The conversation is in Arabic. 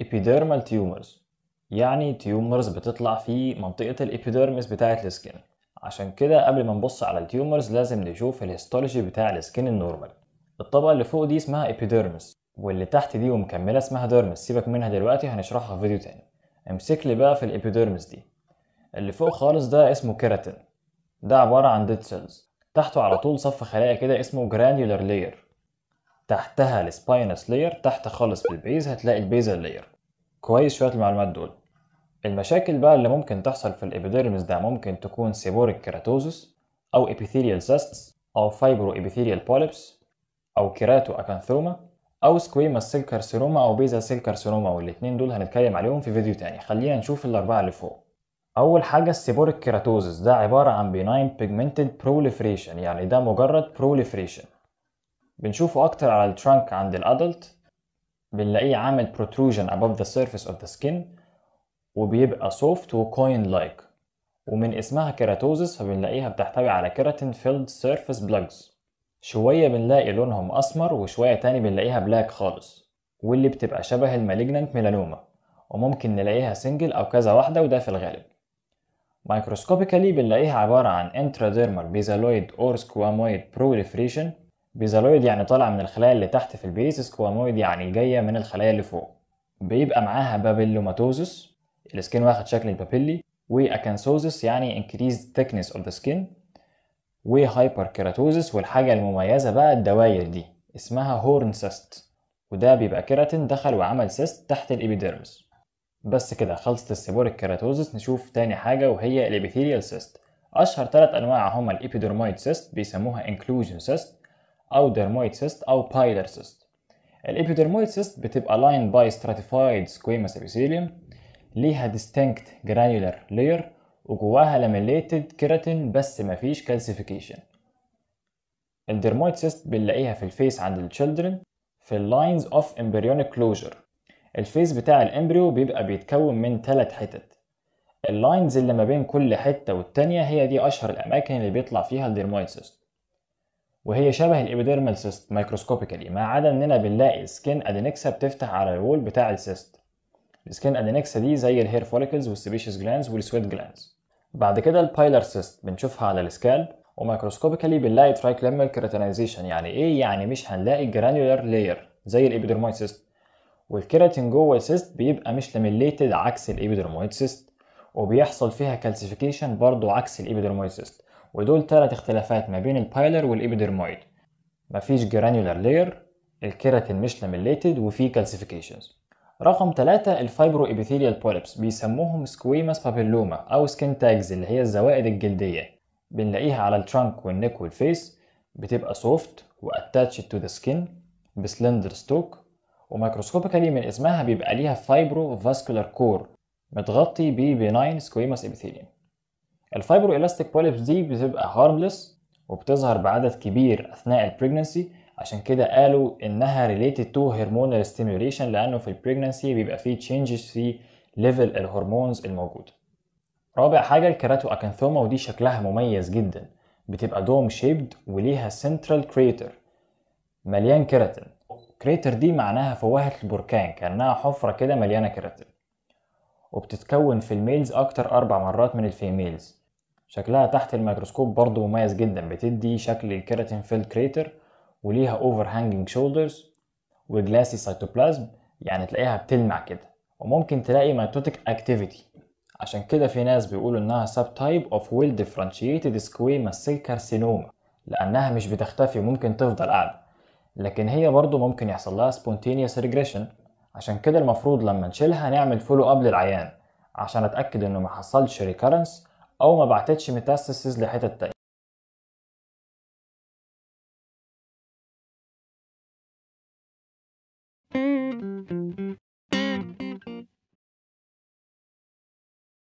epidermal tumors يعني tumors بتطلع في منطقة الإبيدرمس بتاعة السكين عشان كده قبل ما نبص على التيومرز لازم نشوف الهيستولوجي بتاع السكين النورمال الطبقة اللي فوق دي اسمها epidermis واللي تحت دي ومكملة اسمها dermis سيبك منها دلوقتي هنشرحها في فيديو تاني امسك لي بقى في الإبيدرمس دي اللي فوق خالص ده اسمه كيراتين ده عبارة عن ديد سيلز تحته على طول صف خلايا كده اسمه جرانيولار لاير تحتها السباينس لاير تحت خالص في البيز هتلاقي البيزل لاير كويس شوية المعلومات دول المشاكل بقى اللي ممكن تحصل في الإبيديرمس ده ممكن تكون سيبوريك كيراتوزس أو ابيثيريال سيستس أو فايبرو ابيثيريال بوليبس أو كيراتو اكانثوما أو سكويما سيل كارسينوما أو بيزا سيل كارسينوما والاتنين دول هنتكلم عليهم في فيديو تاني خلينا نشوف الأربعة اللي فوق أول حاجة السيبوريك كيراتوزس ده عبارة عن بيناين بيجمنتد بروليفريشن يعني ده مجرد بروليفريشن بنشوفه أكتر على الترانك عند الأدلت بنلاقيه عامل protrusion above the surface of the skin وبيبقى soft و coin like ومن اسمها keratosis فبنلاقيها بتحتوي على كيراتين filled surface plugs شوية بنلاقي لونهم أسمر وشوية تاني بنلاقيها بلاك خالص واللي بتبقى شبه المالجنانت ميلانوما وممكن نلاقيها سنجل أو كذا واحدة وده في الغالب مايكروسكوبيكالي بنلاقيها عبارة عن intradermal basaloid or squamoid proliferation بيزالويد يعني طالعة من الخلايا اللي تحت في البيس سكوامويد يعني جاية من الخلايا اللي فوق بيبقى معاها بابيلوماتوزس السكين واخد شكل البابيلي واكانسوزس يعني increased thickness of the skin وهايبركيراتوزس والحاجة المميزة بقى الدواير دي اسمها هورن سيست وده بيبقى كيراتين دخل وعمل سيست تحت الإبيديرمس بس كده خلصت السيبوريك كيراتوزس نشوف تاني حاجة وهي الإبيثيريال سيست أشهر ثلاث أنواع هما الإبيدرمايد سيست بيسموها انكلوجن سيست او ديرمويد سيست او بايلر سيست الابيدرمويد سيست بتبقى lined باي ستراتيفايد سكويمس ابيثيليوم ليها ديستينكت granular layer وجواها لاميليتد كيراتين بس مفيش كالسيفيكيشن الديرمويد سيست بنلاقيها في الفيس عند التشيلدرن في اللاينز اوف امبريونيك كلوجر الفيس بتاع الامبريو بيبقى بيتكون من ثلاث حتت اللاينز اللي ما بين كل حتة والتانية هي دي أشهر الأماكن اللي بيطلع فيها الديرمويد سيست وهي شبه الابيديرمال سيست مايكروسكوبيكالي ما عدا اننا بنلاقي سكين ادينكسا بتفتح على الوول بتاع السيست السكين ادينكسا دي زي الهير فوليكلز والسبيشيس جلانز والسويت جلانز بعد كده البايلر سيست بنشوفها على السكالب ومايكروسكوبيكالي بنلاقي ترايكلمال كيراتينايزيشن يعني ايه يعني مش هنلاقي جرانيولار لاير زي الإبيديرمويد سيست والكيراتين جوه السيست بيبقى مش لاميليتد عكس الإبيديرمويد سيست وبيحصل فيها كالسيفيكيشن برضه عكس الإبيديرمويد سيست ودول تلات اختلافات ما بين البايلر والإبيدرمويد مفيش جرانيولار لير الكيراتين مش لاميليتد وفي كالسيفيكيشنز رقم تلاتة الفايبرو ابيثيليال بوليبس بيسموهم سكويماس بابيلوما أو سكين تاجز اللي هي الزوائد الجلدية بنلاقيها على الترانك والنك والفيس بتبقى سوفت واتاتش تو ذا سكين بسلندر ستوك وميكروسكوبيكالي من اسمها بيبقى ليها فايبرو فاسكولار كور متغطي ب ببناين سكويماس ابيثيليوم الفايبرو إلاستيك بوليبس دي بتبقى هارملس وبتظهر بعدد كبير أثناء البريجنسي عشان كده قالوا إنها related to hormonal stimulation لأنه في البريجنسي بيبقى فيه changes في ليفل الهرمونز الموجودة رابع حاجة الكراتو أكانثوما ودي شكلها مميز جدا بتبقى دوم شيبد وليها سنترال كريتر مليان كيراتين كريتر دي معناها فوهة البركان كأنها حفرة كده مليانة كيراتين وبتتكون في الميلز أكتر أربع مرات من الفيميلز شكلها تحت الميكروسكوب برضو مميز جدا بتدي شكل الكيراتين فيلد كريتر وليها اوفر هانجنج شولدرز وجلاسي سيتوبلازم يعني تلاقيها بتلمع كده وممكن تلاقي ميتوتيك اكتيفيتي عشان كده في ناس بيقولوا انها سب تايب اوف ويل ديفرنشيتد سكويما سيل كارسينوما لانها مش بتختفي ممكن تفضل قاعده لكن هي برضو ممكن يحصل لها سبونتينيوس ريجريشن عشان كده المفروض لما نشيلها نعمل فولو اب للعيان عشان اتاكد انه ما حصلش ريكارنس او ما بعتتش ميتاستاسيز لحتت تانية